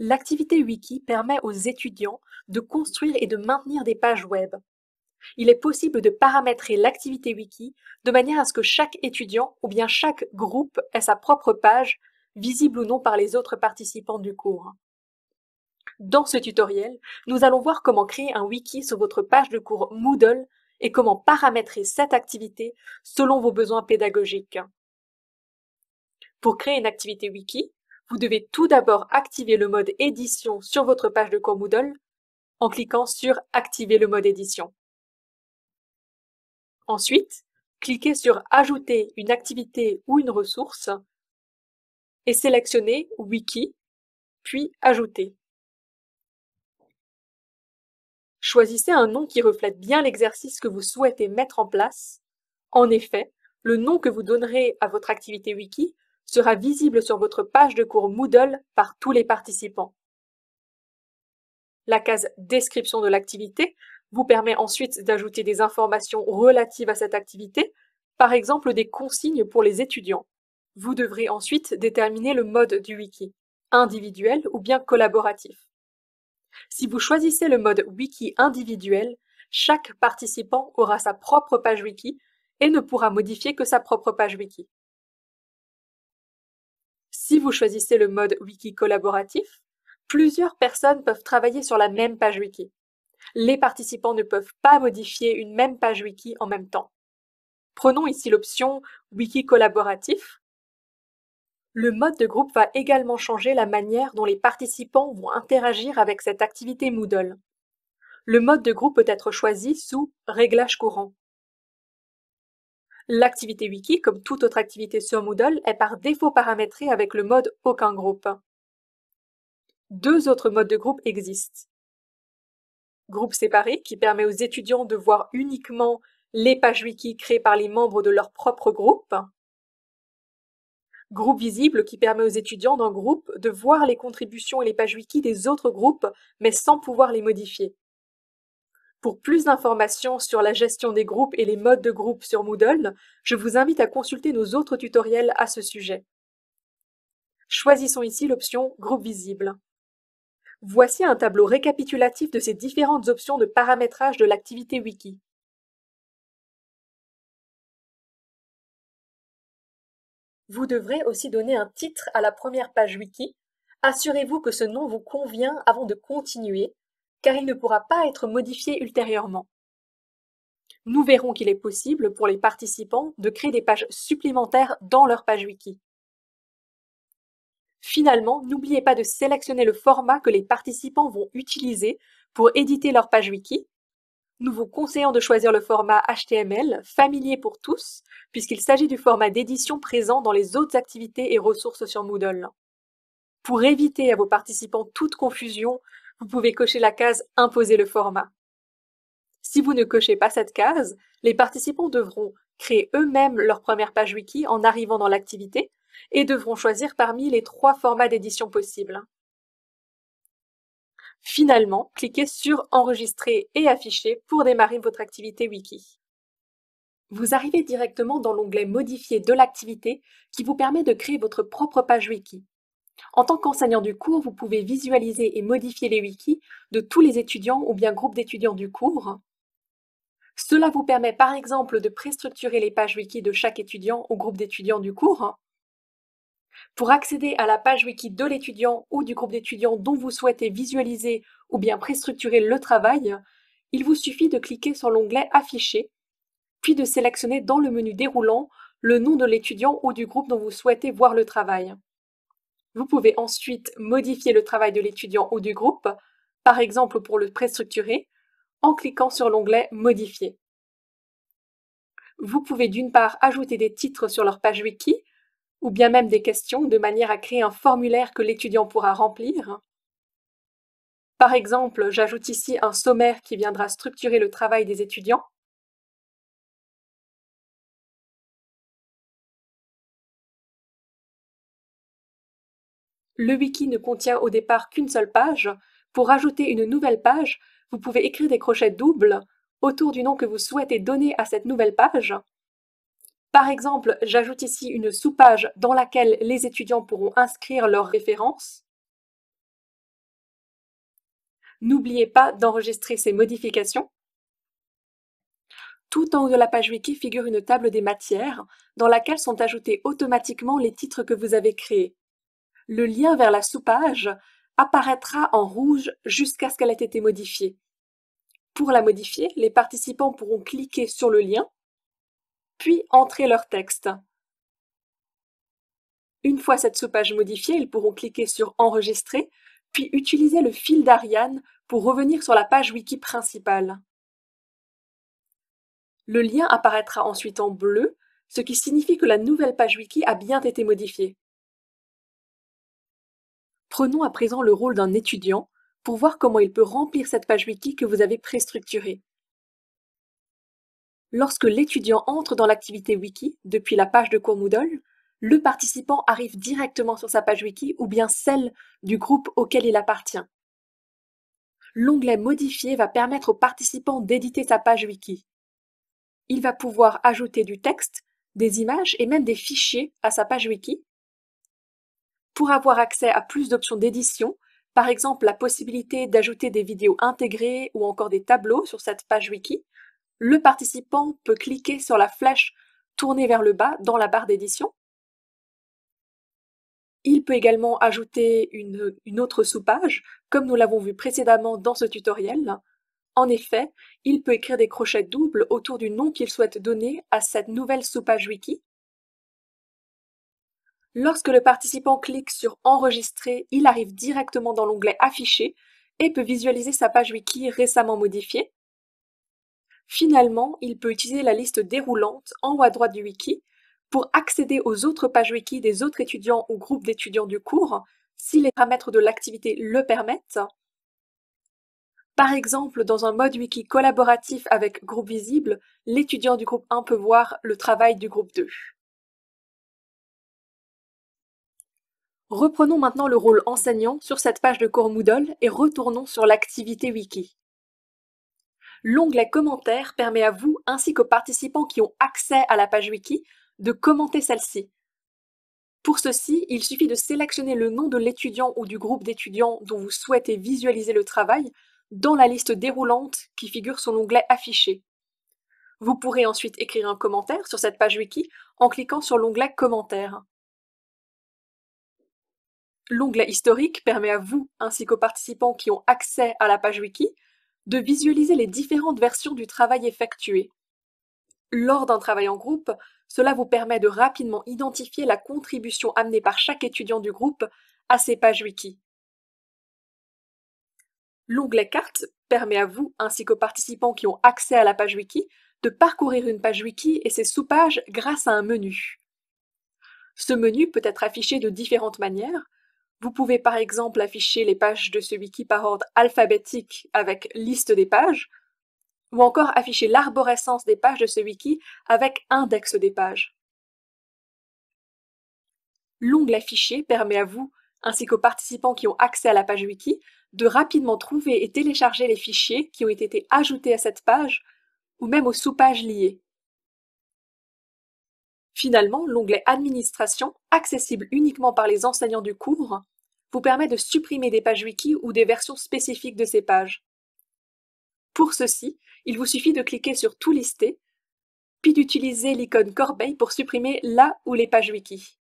L'activité wiki permet aux étudiants de construire et de maintenir des pages web. Il est possible de paramétrer l'activité wiki de manière à ce que chaque étudiant ou bien chaque groupe ait sa propre page, visible ou non par les autres participants du cours. Dans ce tutoriel, nous allons voir comment créer un wiki sur votre page de cours Moodle et comment paramétrer cette activité selon vos besoins pédagogiques. Pour créer une activité wiki, vous devez tout d'abord activer le mode édition sur votre page de cours Moodle en cliquant sur Activer le mode édition. Ensuite, cliquez sur Ajouter une activité ou une ressource et sélectionnez Wiki, puis Ajouter. Choisissez un nom qui reflète bien l'exercice que vous souhaitez mettre en place. En effet, le nom que vous donnerez à votre activité wiki sera visible sur votre page de cours Moodle par tous les participants. La case Description de l'activité vous permet ensuite d'ajouter des informations relatives à cette activité, par exemple des consignes pour les étudiants. Vous devrez ensuite déterminer le mode du wiki, individuel ou bien collaboratif. Si vous choisissez le mode wiki individuel, chaque participant aura sa propre page wiki et ne pourra modifier que sa propre page wiki. Si vous choisissez le mode wiki collaboratif, plusieurs personnes peuvent travailler sur la même page wiki. Les participants ne peuvent pas modifier une même page wiki en même temps. Prenons ici l'option Wiki collaboratif. Le mode de groupe va également changer la manière dont les participants vont interagir avec cette activité Moodle. Le mode de groupe peut être choisi sous Réglages courants L'activité wiki, comme toute autre activité sur Moodle, est par défaut paramétrée avec le mode aucun groupe. Deux autres modes de groupe existent. Groupe séparé, qui permet aux étudiants de voir uniquement les pages wiki créées par les membres de leur propre groupe. Groupe visible, qui permet aux étudiants d'un groupe de voir les contributions et les pages wiki des autres groupes, mais sans pouvoir les modifier. Pour plus d'informations sur la gestion des groupes et les modes de groupe sur Moodle, je vous invite à consulter nos autres tutoriels à ce sujet. Choisissons ici l'option Groupe visible. Voici un tableau récapitulatif de ces différentes options de paramétrage de l'activité Wiki. Vous devrez aussi donner un titre à la première page Wiki. Assurez-vous que ce nom vous convient avant de continuer car il ne pourra pas être modifié ultérieurement. Nous verrons qu'il est possible pour les participants de créer des pages supplémentaires dans leur page wiki. Finalement, n'oubliez pas de sélectionner le format que les participants vont utiliser pour éditer leur page wiki. Nous vous conseillons de choisir le format HTML, familier pour tous, puisqu'il s'agit du format d'édition présent dans les autres activités et ressources sur Moodle. Pour éviter à vos participants toute confusion vous pouvez cocher la case Imposer le format. Si vous ne cochez pas cette case, les participants devront créer eux-mêmes leur première page wiki en arrivant dans l'activité et devront choisir parmi les trois formats d'édition possibles. Finalement, cliquez sur Enregistrer et afficher pour démarrer votre activité wiki. Vous arrivez directement dans l'onglet Modifier de l'activité qui vous permet de créer votre propre page wiki en tant qu'enseignant du cours, vous pouvez visualiser et modifier les wikis de tous les étudiants ou bien groupes d'étudiants du cours. Cela vous permet par exemple de préstructurer les pages wiki de chaque étudiant ou groupe d'étudiants du cours. Pour accéder à la page wiki de l'étudiant ou du groupe d'étudiants dont vous souhaitez visualiser ou bien préstructurer le travail, il vous suffit de cliquer sur l'onglet Afficher, puis de sélectionner dans le menu déroulant le nom de l'étudiant ou du groupe dont vous souhaitez voir le travail. Vous pouvez ensuite modifier le travail de l'étudiant ou du groupe, par exemple pour le pré-structurer, en cliquant sur l'onglet Modifier. Vous pouvez d'une part ajouter des titres sur leur page wiki, ou bien même des questions, de manière à créer un formulaire que l'étudiant pourra remplir. Par exemple, j'ajoute ici un sommaire qui viendra structurer le travail des étudiants, Le wiki ne contient au départ qu'une seule page. Pour ajouter une nouvelle page, vous pouvez écrire des crochets doubles autour du nom que vous souhaitez donner à cette nouvelle page. Par exemple, j'ajoute ici une sous-page dans laquelle les étudiants pourront inscrire leurs références. N'oubliez pas d'enregistrer ces modifications. Tout en haut de la page wiki figure une table des matières dans laquelle sont ajoutés automatiquement les titres que vous avez créés le lien vers la soupage apparaîtra en rouge jusqu'à ce qu'elle ait été modifiée. Pour la modifier, les participants pourront cliquer sur le lien, puis entrer leur texte. Une fois cette soupage modifiée, ils pourront cliquer sur Enregistrer, puis utiliser le fil d'Ariane pour revenir sur la page wiki principale. Le lien apparaîtra ensuite en bleu, ce qui signifie que la nouvelle page wiki a bien été modifiée. Prenons à présent le rôle d'un étudiant pour voir comment il peut remplir cette page wiki que vous avez pré-structurée. Lorsque l'étudiant entre dans l'activité wiki depuis la page de cours Moodle, le participant arrive directement sur sa page wiki ou bien celle du groupe auquel il appartient. L'onglet Modifier va permettre au participant d'éditer sa page wiki. Il va pouvoir ajouter du texte, des images et même des fichiers à sa page wiki pour avoir accès à plus d'options d'édition, par exemple la possibilité d'ajouter des vidéos intégrées ou encore des tableaux sur cette page wiki, le participant peut cliquer sur la flèche tournée vers le bas dans la barre d'édition. Il peut également ajouter une, autre sous-page, comme nous l'avons vu précédemment dans ce tutoriel. En effet, il peut écrire des crochets doubles autour du nom qu'il souhaite donner à cette nouvelle sous-page wiki Lorsque le participant clique sur Enregistrer, il arrive directement dans l'onglet Afficher et peut visualiser sa page wiki récemment modifiée. Finalement, il peut utiliser la liste déroulante en haut à droite du wiki pour accéder aux autres pages wiki des autres étudiants ou groupes d'étudiants du cours si les paramètres de l'activité le permettent. Par exemple, dans un mode wiki collaboratif avec groupe visible, l'étudiant du groupe 1 peut voir le travail du groupe 2. Reprenons maintenant le rôle enseignant sur cette page de cours Moodle et retournons sur l'activité wiki. L'onglet commentaires permet à vous ainsi qu'aux participants qui ont accès à la page wiki de commenter celle-ci. Pour ceci, il suffit de sélectionner le nom de l'étudiant ou du groupe d'étudiants dont vous souhaitez visualiser le travail dans la liste déroulante qui figure sur l'onglet Affiché. Vous pourrez ensuite écrire un commentaire sur cette page wiki en cliquant sur l'onglet Commentaires. L'onglet historique permet à vous ainsi qu'aux participants qui ont accès à la page wiki de visualiser les différentes versions du travail effectué. Lors d'un travail en groupe, cela vous permet de rapidement identifier la contribution amenée par chaque étudiant du groupe à ces pages wiki. L'onglet Carte » permet à vous ainsi qu'aux participants qui ont accès à la page wiki de parcourir une page wiki et ses sous-pages grâce à un menu. Ce menu peut être affiché de différentes manières, vous pouvez par exemple afficher les pages de ce wiki par ordre alphabétique avec liste des pages, ou encore afficher l'arborescence des pages de ce wiki avec index des pages. L'onglet Fichiers » permet à vous, ainsi qu'aux participants qui ont accès à la page wiki, de rapidement trouver et télécharger les fichiers qui ont été ajoutés à cette page, ou même aux sous-pages liées. Finalement, l'onglet Administration, accessible uniquement par les enseignants du cours, vous permet de supprimer des pages wiki ou des versions spécifiques de ces pages. Pour ceci, il vous suffit de cliquer sur Tout lister, puis d'utiliser l'icône corbeille pour supprimer la ou les pages wiki.